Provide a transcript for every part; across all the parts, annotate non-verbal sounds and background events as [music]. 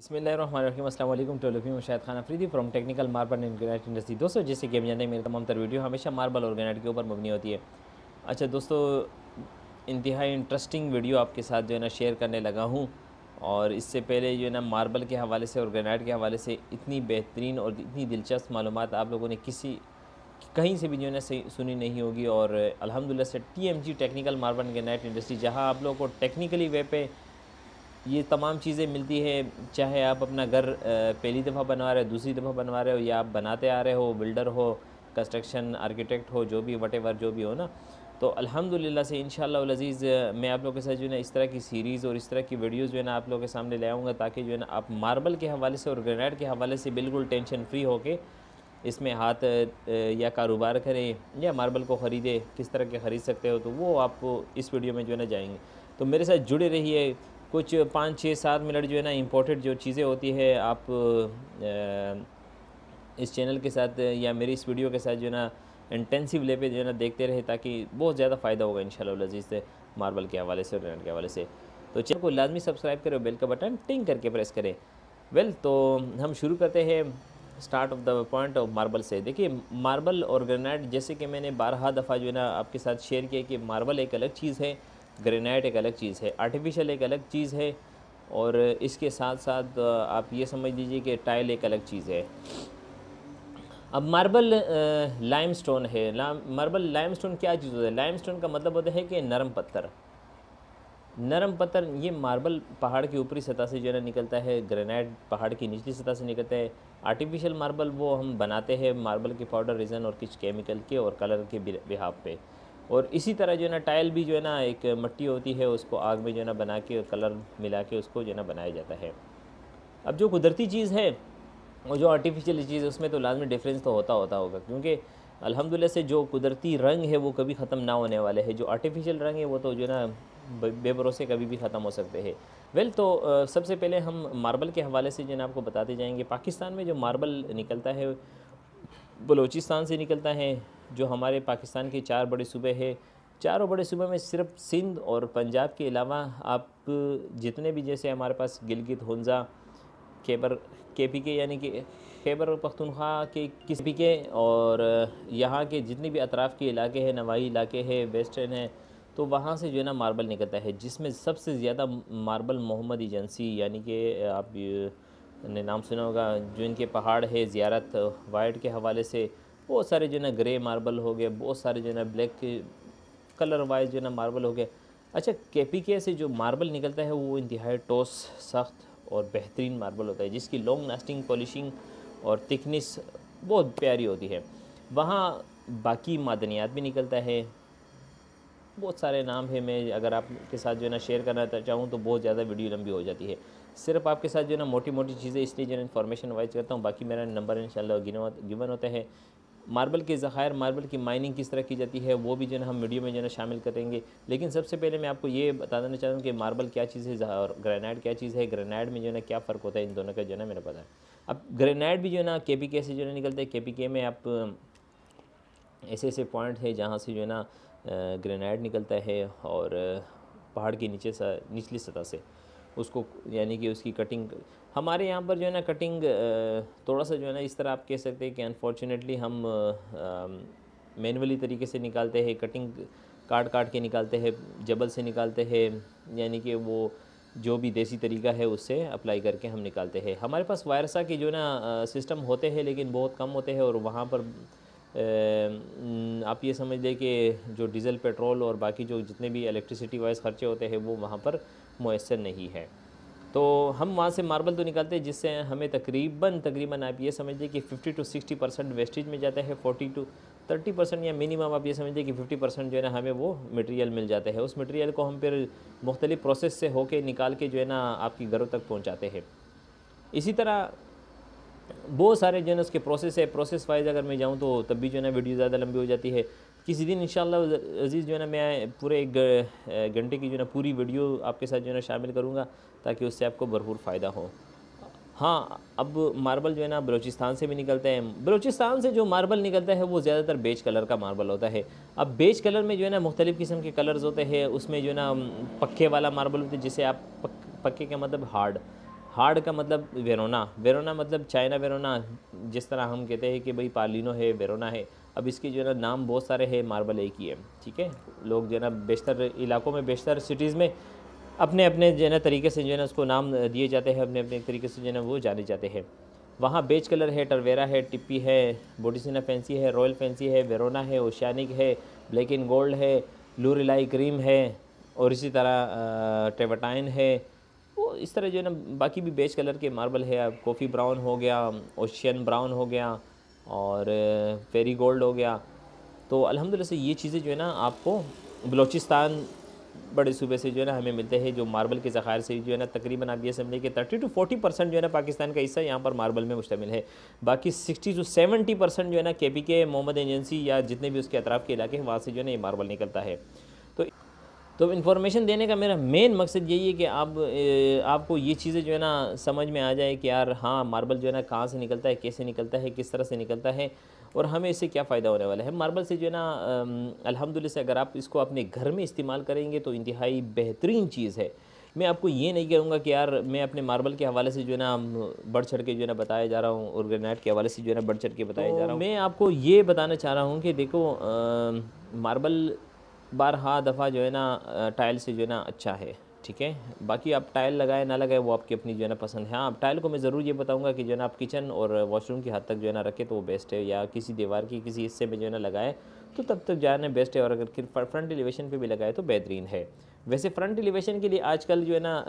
बसमिल टोलफी मुशाह Khan Afridi from technical marble and granite industry दोस्तों जैसे कि हम जानते हैं मेरी तमाम तर वीडियो हमेशा मार्बल और ग्रेनाइट के ऊपर मबनी होती है अच्छा दोस्तों इंतहाई इंटरेस्टिंग वीडियो आपके साथ जो है ना शेयर करने लगा हूँ और इससे पहले जो है ना मार्बल के हवाले से और ग्रेनाइट के हवाले से इतनी बेहतरीन और इतनी दिलचस्प मालूम आप लोगों ने किसी कहीं से भी जो है ना सुनी नहीं होगी और अलहमदिल्ला से T M G technical marble granite industry जहाँ आप लोगों को टेक्निकली वे पे ये तमाम चीज़ें मिलती है चाहे आप अपना घर पहली दफ़ा बनवा रहे हो दूसरी दफ़ा बनवा रहे हो या आप बनाते आ रहे हो बिल्डर हो कंस्ट्रक्शन आर्किटेक्ट हो जो भी वट जो भी हो ना तो अल्हम्दुलिल्लाह से इन अजीज़ मैं आप लोग के साथ जो है ना इस तरह की सीरीज़ और इस तरह की वीडियोज़ जो है ना आप लोगों के सामने ले आऊँगा ताकि जो है ना आप मार्बल के हवाले से और ग्रेनाइट के हवाले से बिल्कुल टेंशन फ्री होके इसमें हाथ या कारोबार करें या मार्बल को ख़रीदे किस तरह के ख़रीद सकते हो तो वो आप इस वीडियो में जो है ना जाएंगे तो मेरे साथ जुड़े रहिए कुछ पाँच छः सात मिनट जो है ना इम्पोर्टेड जो चीज़ें होती है आप इस चैनल के साथ या मेरी इस वीडियो के साथ जो है ना इंटेंसिव ले पे जो है ना देखते रहे ताकि बहुत ज़्यादा फ़ायदा होगा इन लजीज़ से मार्बल के हवाले से और ग्रैंड के हवाले से तो चैनल को लाजमी सब्सक्राइब करें बेल का बटन टिंग करके प्रेस करें वेल तो हम शुरू करते हैं start of the point of marble से देखिए मार्बल और ग्रेनाइट जैसे कि मैंने बारह दफ़ा जो है ना आपके साथ शेयर किया कि मार्बल एक अलग चीज़ है ग्रेनाइट एक अलग चीज़ है आर्टिफिशियल एक अलग चीज़ है और इसके साथ साथ आप ये समझ लीजिए कि टाइल एक अलग चीज़ है अब मार्बल लाइम स्टोन है मार्बल लाइम स्टोन क्या चीज़ होता है लाइम स्टोन का मतलब होता है कि नरम पत्थर नरम पत्थर ये मार्बल पहाड़ की ऊपरी सतह से जो है निकलता है ग्रेनाइट पहाड़ की निचली सतह से निकलता है आर्टिफिशियल मार्बल वो हम बनाते हैं मार्बल के पाउडर रीजन और किस केमिकल के और कलर के बिहाफ पे और इसी तरह जो है ना टाइल भी जो है ना एक मट्टी होती है उसको आग में जो है ना बना के कलर मिला के उसको जो है ना बनाया जाता है अब जो कुदरती चीज़ है और जो आर्टिफिशियल चीज़ है उसमें तो लाजमी डिफरेंस तो होता होता होगा क्योंकि अलहमदिल्ला से जो कुदरती रंग है वो कभी ख़त्म ना होने वाले है जो आर्टिफिशियल रंग है वो तो जो है ना बेभरोसे कभी भी ख़त्म हो सकते हैं वेल तो सबसे पहले हम मार्बल के हवाले से जो है आपको बताते जाएंगे पाकिस्तान में जो मार्बल निकलता है बलूचिस्तान से निकलता है जो हमारे पाकिस्तान के चार बड़े सूबे हैं चारों बड़े सूबे में सिर्फ सिंध और पंजाब के अलावा आप जितने भी जैसे हमारे पास गिलगित हंजा केबर के पी के यानी कि खैबर पख्तनख्वा के किस पी के और यहाँ के जितने भी अतराफ़ के इलाके हैं नवाही इलाके हैं वेस्टर्न है तो वहाँ से जो है ना मार्बल निकलता है जिसमें सबसे ज़्यादा मार्बल मोहम्मद एजेंसी यानी कि आप ने नाम सुना होगा जो इनके पहाड़ है ज़्यारत वाइट के हवाले से बहुत सारे जो ना ग्रे मार्बल हो गए बहुत सारे जो ना ब्लैक कलर वाइज जो ना मार्बल हो गए अच्छा केपी के से जो मार्बल निकलता है वो इंतहाई टोस सख्त और बेहतरीन मार्बल होता है जिसकी लॉन्ग लास्टिंग पॉलिशिंग और थिकनेस बहुत प्यारी होती है वहाँ बाकी मादनियात भी निकलता है बहुत सारे नाम है मैं अगर आपके साथ जो है ना शेयर करना चाहूँ तो बहुत ज़्यादा वीडियो लंबी हो जाती है सिर्फ आपके साथ जो है ना मोटी मोटी चीज़ें इसलिए जो है इन्फॉर्मेशन वाइज करता हूँ बाकी मेरा नंबर इन गिवन होता है मार्बल के ज़ाहिर मार्बल की माइनिंग किस तरह की जाती है वो भी जो है हम वीडियो में जो है शामिल करेंगे लेकिन सबसे पहले मैं आपको ये बता देना चाहता हूँ कि मार्बल क्या चीज़ है और ग्रेनाइड क्या चीज़ है ग्रेनाइड में जो है ना क्या फ़र्क होता है इन दोनों का जो है ना मेरा पता है अब ग्रेनाइड भी जो है ना के पी के से जो है निकलता है के पी के में आप ऐसे ऐसे पॉइंट है जहाँ से जो है ना ग्रेनाइड निकलता है और पहाड़ के नीचे सा निचली सतह से उसको यानी कि उसकी कटिंग हमारे यहाँ पर जो है ना कटिंग थोड़ा सा जो है ना इस तरह आप कह सकते हैं कि अनफॉर्चुनेटली हम मैनुअली तरीके से निकालते हैं कटिंग काट काट के निकालते हैं जबल से निकालते हैं यानी कि वो जो भी देसी तरीका है उससे अप्लाई करके हम निकालते हैं हमारे पास वायरसा के जो ना सिस्टम होते हैं लेकिन बहुत कम होते हैं और वहाँ पर आप ये समझ लें कि जो डीज़ल पेट्रोल और बाकी जो जितने भी इलेक्ट्रिसिटी वाइज ख़र्चे होते हैं वो वहाँ पर मैसर नहीं है तो हम वहाँ से मार्बल तो निकालते हैं जिससे हमें तकरीबन तकरीबन आप ये समझिए कि 50 टू 60 परसेंट वेस्टेज में जाता है 40 टू 30 परसेंट या मिनिमम आप ये समझिए कि 50 परसेंट जो है ना हमें वो मटेरियल मिल जाता है उस मटेरियल को हम फिर मुख्तलिफ़ प्रोसेस से होके निकाल के जो है ना आपकी घरों तक पहुँचाते हैं इसी तरह बहुत सारे जो है उसके प्रोसेस है प्रोसेस वाइज अगर मैं जाऊँ तो तब भी जो है ना वीडियो ज़्यादा लंबी हो जाती है किसी दिन इंशाल्लाह अजीज़ जो है ना मैं पूरे एक घंटे की जो है ना पूरी वीडियो आपके साथ जो है ना शामिल करूँगा ताकि उससे आपको भरपूर फ़ायदा हो हाँ अब मार्बल जो है ना बलोचिस्तान से भी निकलते हैं बलोचिस्तान से जो मार्बल निकलता है वो ज़्यादातर बेज कलर का मार्बल होता है अब बेज कलर में जो है ना मुख्तलिफ़ किस्म के कलर्स होते हैं उसमें जो है ना पक्के वाला मार्बल होता है जिसे आप पक्के का मतलब हार्ड हार्ड का मतलब वेरोना वेरोना मतलब चाइना वेरोना जिस तरह हम कहते हैं कि भाई पालिनो है वेरोना है अब इसके जो है ना नाम बहुत सारे हैं मार्बल एक ही है ठीक है लोग जो है ना बेशतर इलाकों में बेशतर सिटीज़ में अपने अपने जो है ना तरीके से जो है ना उसको नाम दिए जाते हैं अपने अपने तरीके से जो है ना वो जाने जाते हैं वहाँ बेच कलर है टरवेरा है टिप्पी है बोडिसना फैंसी है रॉयल फैंसी है वेरोना है ओशियानिक है ब्लैक एंड गोल्ड है लूरिलाई क्रीम है और इसी तरह टेवटाइन है वो इस तरह जो है ना बाकी भी बेज कलर के मार्बल है अब कॉफ़ी ब्राउन हो गया ओशियन ब्राउन हो गया और फेरी गोल्ड हो गया तो अलहमदिल्ला से ये चीज़ें जो है ना आपको बलोचिस्तान बड़े सूबे से जो है ना हमें मिलते हैं जो मार्बल के ज़ख़ायर से जो है ना तकरीबन आप ये समझिए कि थर्टी टू फोर्टी परसेंट जो है ना पाकिस्तान का हिस्सा यहाँ पर मार्बल में मुश्तमिल है बाकी सिक्सटी टू सेवेंटी परसेंट जो है ना के पी के मोहम्मद एजेंसी या जितने भी उसके अतराफ़ के इलाके हैं वहाँ से जो है ना ये मार्बल निकलता है तो इन्फॉर्मेशन देने का मेरा मेन मकसद यही है कि आप आपको ये चीज़ें जो है ना समझ में आ जाए कि यार हाँ मार्बल जो है ना कहाँ से निकलता है कैसे निकलता है किस तरह से निकलता है और हमें इससे क्या फ़ायदा होने वाला है मार्बल से जो है ना अल्हम्दुलिल्लाह से अगर आप इसको अपने घर में इस्तेमाल करेंगे तो इंतहाई बेहतरीन चीज़ है मैं आपको ये नहीं कहूँगा कि यार मैं अपने मार्बल के हवाले से जो है ना बढ़ चढ़ के जो है ना बताया जा रहा हूँ और ग्रेनाइट के हवाले से जो है ना बढ़ चढ़ के बताया तो जा रहा हूँ मैं आपको ये बताना चाह रहा हूँ कि देखो आ, मार्बल बार हा दफ़ा जो है ना टाइल से जो है ना अच्छा है ठीक है बाकी आप टाइल लगाए ना लगाए वो आपकी अपनी जो है ना पसंद है हाँ आप टाइल को मैं ज़रूर ये बताऊंगा कि जो है ना आप किचन और वॉशरूम की हद तक जो है ना रखें तो वो बेस्ट है या किसी दीवार की किसी हिस्से में जो है ना लगाए तो तब तक जो है बेस्ट है और अगर फ्रंट एलिवेशन पर भी लगाए तो बेहतरीन है वैसे फ्रंट एलिवेशन के लिए आजकल जो है ना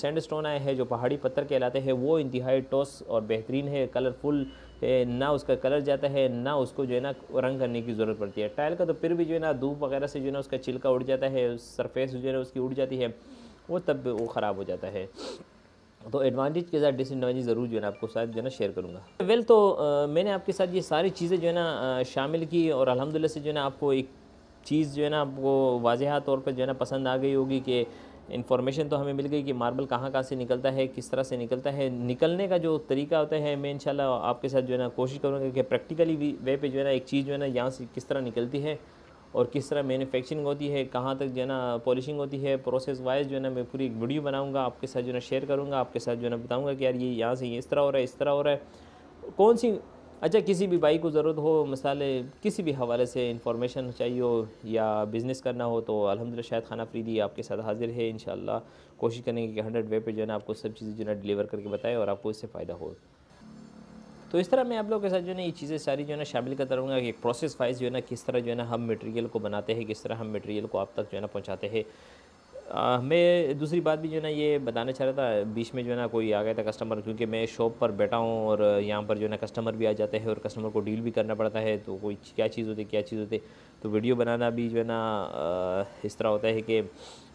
सैंड स्टोन आए हैं जो पहाड़ी पत्थर कहलाते हैं वो इंतहाई टॉस और बेहतरीन है कलरफुल ना उसका कलर जाता है ना उसको जो है ना रंग करने की ज़रूरत पड़ती है टाइल का तो फिर भी जो है ना धूप वगैरह से जो है ना उसका छिलका उड़ जाता है सरफेस जो है ना उसकी उड़ जाती है वो तब वो ख़राब हो जाता है तो एडवांटेज के साथ डिसएडवांटेज ज़रूर जो है ना आपको साथ जो है ना शेयर करूँगा वेल well, तो आ, मैंने आपके साथ ये सारी चीज़ें जो है ना शामिल की और अलहमदिल्ला से जो है ना आपको एक चीज़ जो है ना आपको वाजह तौर पर जो है ना पसंद आ गई होगी कि इन्फॉर्मेशन तो हमें मिल गई कि मार्बल कहाँ कहाँ से निकलता है किस तरह से निकलता है निकलने का जो तरीका होता है मैं इनशाला आपके साथ जो है ना कोशिश करूँगा कि प्रैक्टिकली वे पे जो है ना एक चीज़ जो है ना यहाँ से किस तरह निकलती है और किस तरह मैन्युफैक्चरिंग होती है कहाँ तक जो है ना पॉलिशिंग होती है प्रोसेस वाइज जो है ना मैं पूरी एक वीडियो बनाऊँगा आपके साथ जो है ना शेयर करूँगा आपके साथ जो है ना बताऊँगा कि यार ये यहाँ से ये इस तरह हो रहा है इस तरह हो रहा है कौन सी अच्छा किसी भी भाई को ज़रूरत हो मसाले किसी भी हवाले से इंफॉर्मेशन चाहिए हो या बिज़नेस करना हो तो अलहमदिल्ला शायद खाना फ्रीदी आपके साथ हाजिर है इन कोशिश करेंगे कि हंड्रेड वे पर जो है ना आपको सब चीज़ें जो है डिलीवर करके बताएं और आपको इससे फ़ायदा हो तो इस तरह मैं आप लोगों के साथ जो है ना ये चीज़ें सारी जो है ना शामिल करता रहूँगा कि प्रोसेस वाइज जो है ना किस तरह जो है ना हम मटेरियल को बनाते हैं किस तरह हम मटेरियल को आप तक जो है ना पहुँचाते हैं हमें मैं दूसरी बात भी जो है ना ये बताना चाह रहा था बीच में जो है ना कोई आ गया था कस्टमर क्योंकि मैं शॉप पर बैठा हूँ और यहाँ पर जो है ना कस्टमर भी आ जाते हैं और कस्टमर को डील भी करना पड़ता है तो कोई क्या चीज़ होती क्या चीज़ होती तो वीडियो बनाना भी जो है ना इस तरह होता है कि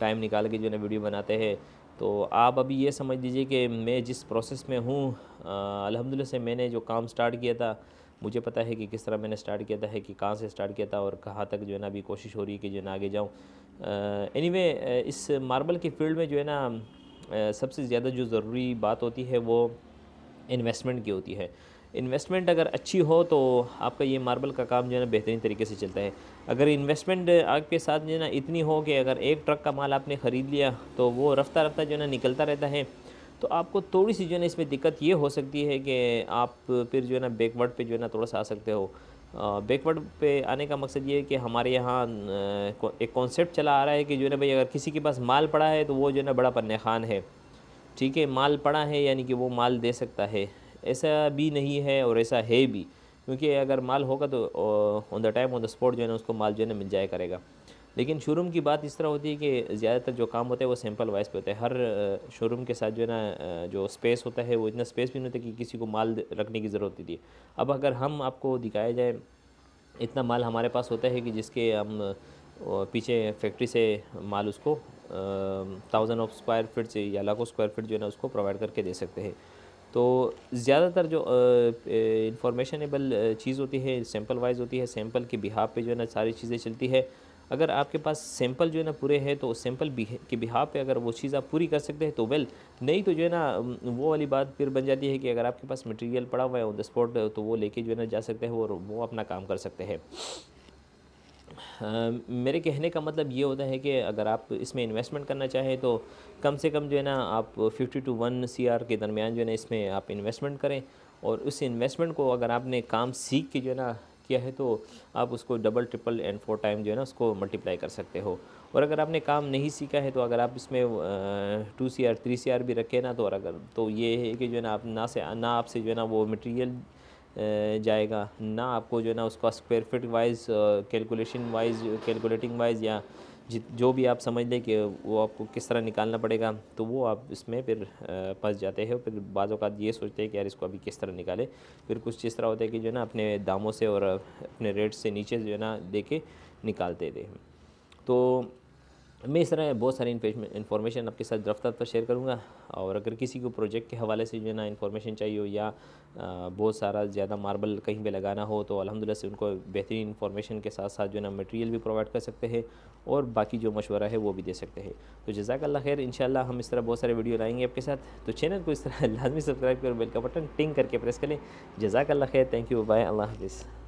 टाइम निकाल के जो है ना वीडियो बनाते हैं तो आप अभी ये समझ लीजिए कि मैं जिस प्रोसेस में हूँ अलहमदिल्ला से मैंने जो काम स्टार्ट किया था मुझे पता है कि किस तरह मैंने स्टार्ट किया था है कि कहाँ से स्टार्ट किया था और कहाँ तक जो है ना अभी कोशिश हो रही है कि जो है ना आगे जाऊँ एनी वे इस मार्बल की फील्ड में जो है ना सबसे ज़्यादा जो ज़रूरी बात होती है वो इन्वेस्टमेंट की होती है इन्वेस्टमेंट अगर अच्छी हो तो आपका ये मार्बल का काम जो है ना बेहतरीन तरीके से चलता है अगर इन्वेस्टमेंट आपके साथ जो है ना इतनी हो कि अगर एक ट्रक का माल आपने ख़रीद लिया तो वो रफ्ता रफ्ता जो है ना निकलता रहता है तो आपको थोड़ी सी जो है ना इसमें दिक्कत ये हो सकती है कि आप फिर जो है ना बैकवर्ड पे जो है ना थोड़ा सा आ सकते हो बैकवर्ड पे आने का मकसद ये है कि हमारे यहाँ एक कॉन्सेप्ट चला आ रहा है कि जो है ना भाई अगर किसी के पास माल पड़ा है तो वो जो है ना बड़ा पन्ने खान है ठीक है माल पड़ा है यानी कि वो माल दे सकता है ऐसा भी नहीं है और ऐसा है भी क्योंकि अगर माल होगा तो on the time on the spot जो है ना उसको माल जो है ना मिल जाया करेगा लेकिन शोरूम की बात इस तरह होती है कि ज़्यादातर जो काम होता है वो सैम्पल वाइज पे होता है हर शोरूम के साथ जो है ना जो स्पेस होता है वो इतना स्पेस भी नहीं होता कि किसी को माल रखने की ज़रूरत होती है अब अगर हम आपको दिखाया जाए इतना माल हमारे पास होता है कि जिसके हम पीछे फैक्ट्री से माल उसको थाउजेंड ऑफ स्क्वायर फिट से या लाखों स्क्वायर फिट जो है ना उसको प्रोवाइड करके दे सकते हैं तो ज़्यादातर जो इंफॉर्मेशनेबल चीज़ होती है सैम्पल वाइज होती है सैम्पल के बिहाव पे जो है ना सारी चीज़ें चलती है अगर आपके पास सैंपल जो है ना पूरे हैं तो उस सैंपल के बिहार पे अगर वो चीज़ आप पूरी कर सकते हैं तो वेल नहीं तो जो है ना वो वाली बात फिर बन जाती है कि अगर आपके पास मटेरियल पड़ा हुआ है ऑन द स्पॉट तो वो लेके जो है ना जा सकते हैं और वो अपना काम कर सकते हैं Uh, मेरे कहने का मतलब ये होता है कि अगर आप इसमें इन्वेस्टमेंट करना चाहें तो कम से कम जो है ना आप 50 टू 1 आर के दरमियान जो है ना इसमें आप इन्वेस्टमेंट करें और उस इन्वेस्टमेंट को अगर आपने काम सीख के जो है ना किया है तो आप उसको double triple and four time जो है ना उसको मल्टीप्लाई कर सकते हो और अगर आपने काम नहीं सीखा है तो अगर आप इसमें two C R three C R भी रखें ना तो और अगर तो ये है कि जो है ना आप ना से ना आपसे जो है ना वो मटेरियल जाएगा ना आपको जो है ना उसका square feet wise calculation wise calculating wise या जो भी आप समझ लें कि वो आपको किस तरह निकालना पड़ेगा तो वो आप इसमें फिर फंस जाते हैं फिर बाज़ अवत ये सोचते हैं कि यार इसको अभी किस तरह निकाले फिर कुछ इस तरह होता है कि जो है ना अपने दामों से और अपने रेट से नीचे जो है ना दे के निकालते थे तो मैं इस तरह बहुत सारी इन्फॉर्मेशन आपके साथ रफ्ता पर शेयर करूँगा और अगर किसी को प्रोजेक्ट के हवाले से जो है ना इन्फॉर्मेशन चाहिए हो या बहुत सारा ज़्यादा मार्बल कहीं पे लगाना हो तो अलहमदिल्ला से उनको बेहतरीन इन्फॉर्मेशन के साथ साथ जो है ना मटेरियल भी प्रोवाइड कर सकते हैं और बाकी जो मशवरा है वो भी दे सकते हैं तो अल्लाह खैर इन हम इस तरह बहुत सारे वीडियो लाएंगे आपके साथ तो चैनल को इस तरह [laughs] लाजमी सब्सक्राइब कर बेल का बटन टिंग करके प्रेस करें जजाक अल्लाह खैर थैंक यू बाय अल्लाह हाफिज़